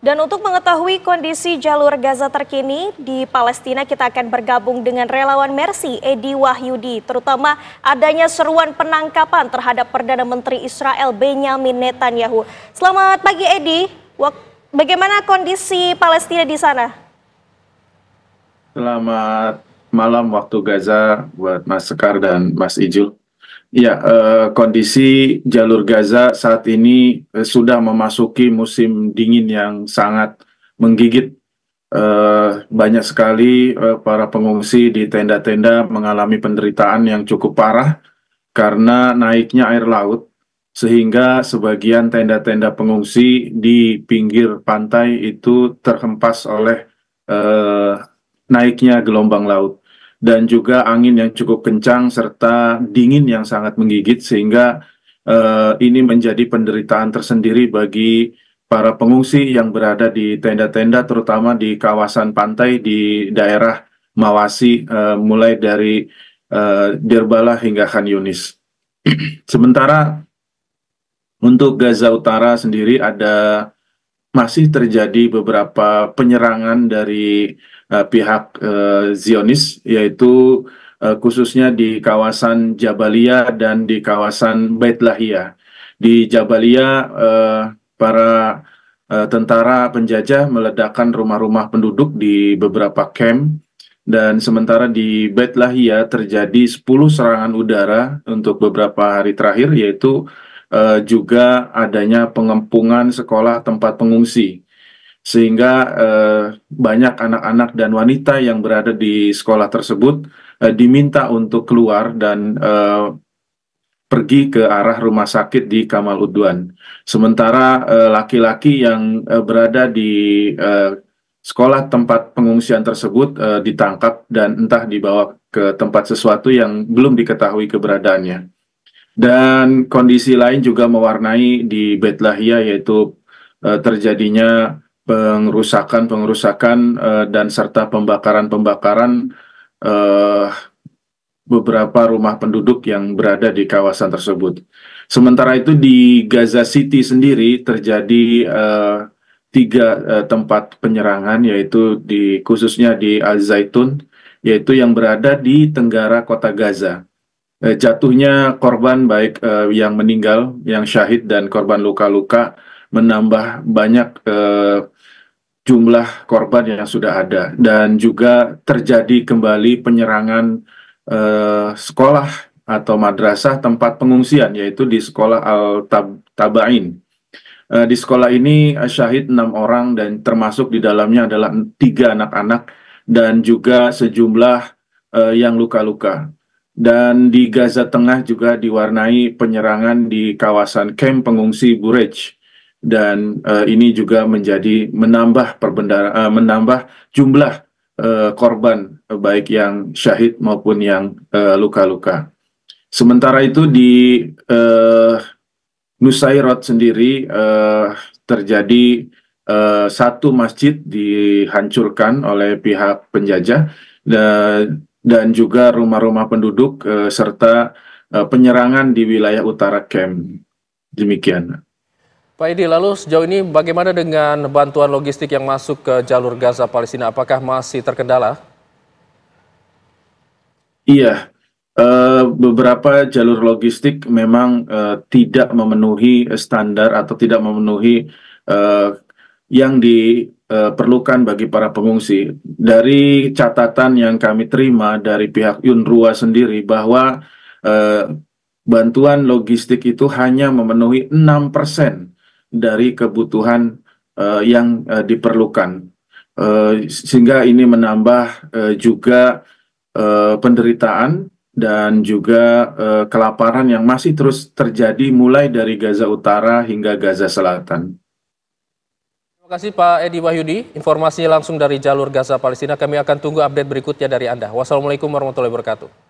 Dan untuk mengetahui kondisi jalur Gaza terkini di Palestina, kita akan bergabung dengan relawan Mercy Edi Wahyudi, terutama adanya seruan penangkapan terhadap Perdana Menteri Israel Benyamin Netanyahu. Selamat pagi Edi, bagaimana kondisi Palestina di sana? Selamat malam waktu Gaza buat Mas Sekar dan Mas Ijul. Ya, eh, kondisi jalur Gaza saat ini eh, sudah memasuki musim dingin yang sangat menggigit. Eh, banyak sekali eh, para pengungsi di tenda-tenda mengalami penderitaan yang cukup parah karena naiknya air laut, sehingga sebagian tenda-tenda pengungsi di pinggir pantai itu terhempas oleh eh, naiknya gelombang laut dan juga angin yang cukup kencang serta dingin yang sangat menggigit sehingga uh, ini menjadi penderitaan tersendiri bagi para pengungsi yang berada di tenda-tenda terutama di kawasan pantai di daerah Mawasi uh, mulai dari uh, Derbala hingga Khan Yunis. Sementara untuk Gaza Utara sendiri ada masih terjadi beberapa penyerangan dari Eh, pihak eh, Zionis yaitu eh, khususnya di kawasan Jabalia dan di kawasan Beit Lahia. Di Jabalia para tentara penjajah meledakkan rumah-rumah penduduk di beberapa camp dan sementara di Beit Lahia terjadi 10 serangan udara untuk beberapa hari terakhir yaitu uh, juga adanya pengempungan sekolah tempat pengungsi sehingga eh, banyak anak-anak dan wanita yang berada di sekolah tersebut eh, diminta untuk keluar dan eh, pergi ke arah rumah sakit di Kamal Udwan. Sementara eh, laki-laki yang eh, berada di eh, sekolah tempat pengungsian tersebut ditangkap dan entah dibawa ke tempat sesuatu yang belum diketahui keberadaannya. Dan kondisi lain juga mewarnai di Betlahia yaitu terjadinya pengrusakan-pengrusakan uh, eh, dan serta pembakaran-pembakaran uh, beberapa rumah penduduk yang berada di kawasan tersebut. Sementara itu di Gaza City sendiri terjadi uh, tiga uh, tempat penyerangan yaitu di khususnya di Al Zaitun yaitu yang berada di tenggara kota Gaza. jatuhnya korban baik uh, yang meninggal, yang syahid dan korban luka-luka menambah banyak eh, jumlah korban yang sudah ada dan juga terjadi kembali penyerangan eh, sekolah atau madrasah tempat pengungsian yaitu di sekolah Al Tabain. Eh, di sekolah ini eh, syahid enam orang dan termasuk di dalamnya adalah tiga anak-anak dan juga sejumlah eh, yang luka-luka dan di Gaza Tengah juga diwarnai penyerangan di kawasan kamp pengungsi Burej dan uh, ini juga menjadi menambah perbendara uh, menambah jumlah uh, korban baik yang syahid maupun yang luka-luka. Uh, Sementara itu di uh, Nusairat sendiri uh, terjadi uh, satu masjid dihancurkan oleh pihak penjajah uh, dan juga rumah-rumah penduduk uh, serta uh, penyerangan di wilayah utara Kem. Demikian. Pak Edi, lalu sejauh ini bagaimana dengan bantuan logistik yang masuk ke jalur Gaza Palestina? Apakah masih terkendala? Iya, uh, beberapa jalur logistik memang uh, tidak memenuhi standar atau tidak memenuhi uh, yang diperlukan bagi para pengungsi. Dari catatan yang kami terima dari pihak UNRWA sendiri bahwa bantuan logistik itu hanya memenuhi 6 persen dari kebutuhan uh, yang uh, diperlukan uh, sehingga ini menambah uh, juga uh, penderitaan dan juga uh, kelaparan yang masih terus terjadi mulai dari Gaza Utara hingga Gaza Selatan. Terima kasih Pak Edi Wahyudi. Informasinya langsung dari jalur Gaza Palestina. Kami akan tunggu update berikutnya dari Anda. Wassalamualaikum warahmatullahi wabarakatuh.